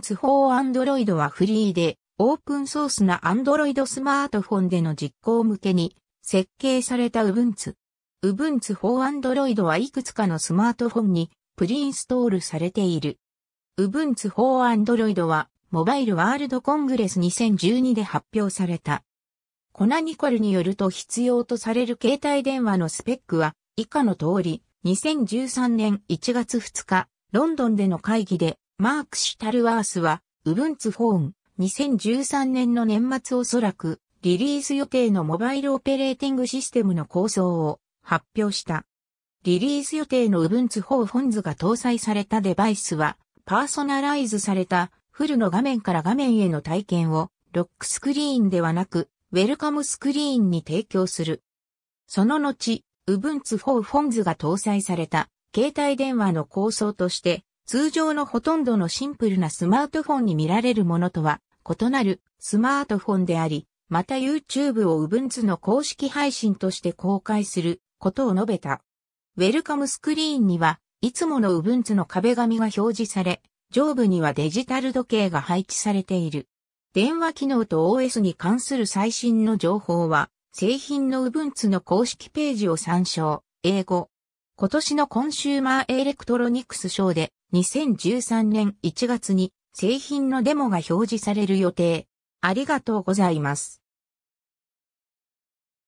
Tunes for Android はフリーで、オープンソースな Android スマートフォンでの実行向けに設計された Ubuntu。Ubuntu for Android はいくつかのスマートフォンにプリインストールされている。Ubuntu for Android はモバイルワールドコングレス2012で発表された。コナニコルによると必要とされる携帯電話のスペックは以下の通り、2013年1月2日、ロンドンでの会議でマーク・シュタルワースは、ウブンツフォーン、2013年の年末おそらく、リリース予定のモバイルオペレーティングシステムの構想を発表した。リリース予定の Ubuntu 4フォンズが搭載されたデバイスは、パーソナライズされたフルの画面から画面への体験をロックスクリーンではなく、ウェルカムスクリーンに提供する。その後、Ubuntu 4フォンズが搭載された携帯電話の構想として、通常のほとんどのシンプルなスマートフォンに見られるものとは異なるスマートフォンであり、また YouTube を Ubuntu の公式配信として公開することを述べた。ウェルカムスクリーンには、いつもの Ubuntu の壁紙が表示され、上部にはデジタル時計が配置されている。電話機能と OS に関する最新の情報は、製品の Ubuntu の公式ページを参照。英語。今年のコンシューマーエレクトロニクスショーで、2013年1月に製品のデモが表示される予定。ありがとうございます。